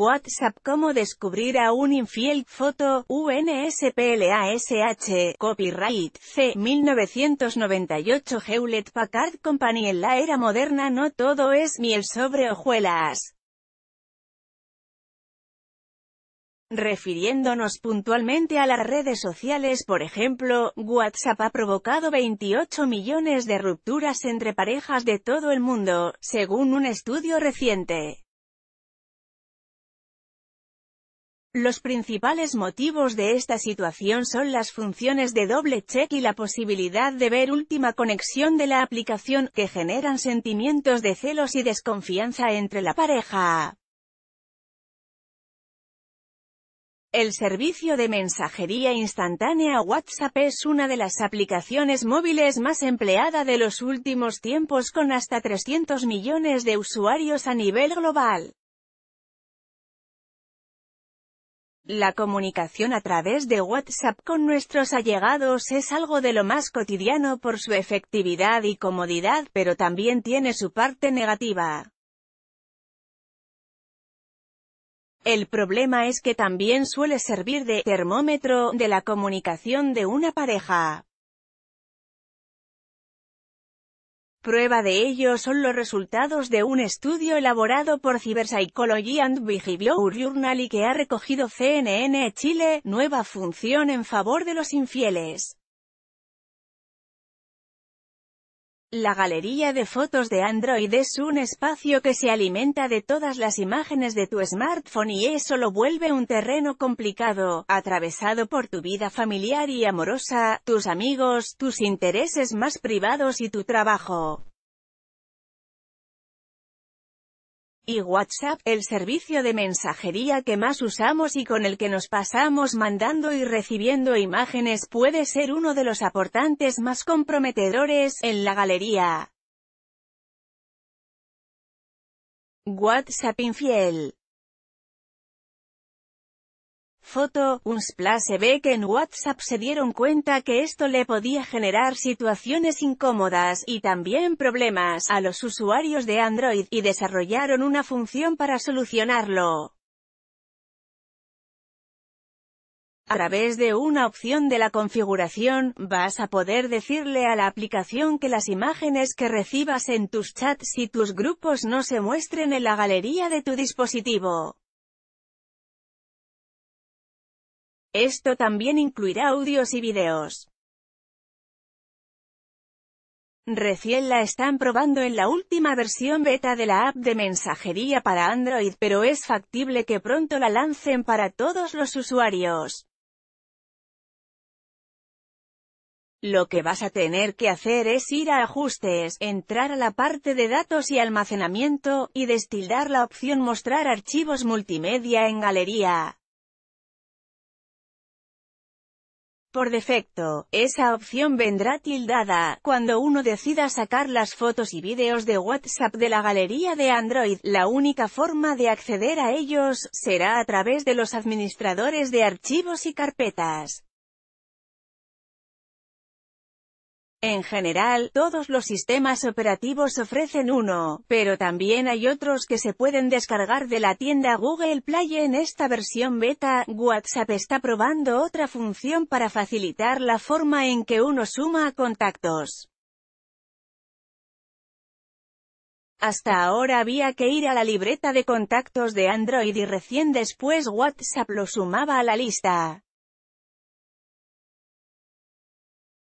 WhatsApp Cómo descubrir a un infiel, foto, UNSPLASH, copyright, C. 1998 Hewlett Packard Company En la era moderna no todo es miel sobre hojuelas. Refiriéndonos puntualmente a las redes sociales, por ejemplo, WhatsApp ha provocado 28 millones de rupturas entre parejas de todo el mundo, según un estudio reciente. Los principales motivos de esta situación son las funciones de doble check y la posibilidad de ver última conexión de la aplicación, que generan sentimientos de celos y desconfianza entre la pareja. El servicio de mensajería instantánea WhatsApp es una de las aplicaciones móviles más empleada de los últimos tiempos con hasta 300 millones de usuarios a nivel global. La comunicación a través de WhatsApp con nuestros allegados es algo de lo más cotidiano por su efectividad y comodidad, pero también tiene su parte negativa. El problema es que también suele servir de termómetro de la comunicación de una pareja. Prueba de ello son los resultados de un estudio elaborado por Cyberpsychology and Behavior Journal y que ha recogido CNN Chile, nueva función en favor de los infieles. La galería de fotos de Android es un espacio que se alimenta de todas las imágenes de tu smartphone y eso lo vuelve un terreno complicado, atravesado por tu vida familiar y amorosa, tus amigos, tus intereses más privados y tu trabajo. y WhatsApp, el servicio de mensajería que más usamos y con el que nos pasamos mandando y recibiendo imágenes puede ser uno de los aportantes más comprometedores en la galería. WhatsApp infiel Foto, un se ve que en WhatsApp se dieron cuenta que esto le podía generar situaciones incómodas, y también problemas, a los usuarios de Android, y desarrollaron una función para solucionarlo. A través de una opción de la configuración, vas a poder decirle a la aplicación que las imágenes que recibas en tus chats y tus grupos no se muestren en la galería de tu dispositivo. Esto también incluirá audios y videos. Recién la están probando en la última versión beta de la app de mensajería para Android pero es factible que pronto la lancen para todos los usuarios. Lo que vas a tener que hacer es ir a Ajustes, entrar a la parte de Datos y Almacenamiento, y destildar la opción Mostrar archivos multimedia en Galería. Por defecto, esa opción vendrá tildada, cuando uno decida sacar las fotos y vídeos de WhatsApp de la galería de Android, la única forma de acceder a ellos, será a través de los administradores de archivos y carpetas. En general, todos los sistemas operativos ofrecen uno, pero también hay otros que se pueden descargar de la tienda Google Play en esta versión beta. WhatsApp está probando otra función para facilitar la forma en que uno suma contactos. Hasta ahora había que ir a la libreta de contactos de Android y recién después WhatsApp lo sumaba a la lista.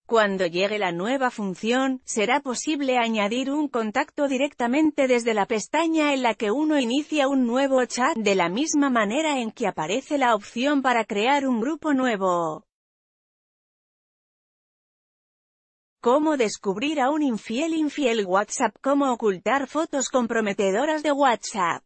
Cuando llegue la nueva función, será posible añadir un contacto directamente desde la pestaña en la que uno inicia un nuevo chat, de la misma manera en que aparece la opción para crear un grupo nuevo. Cómo descubrir a un infiel infiel WhatsApp Cómo ocultar fotos comprometedoras de WhatsApp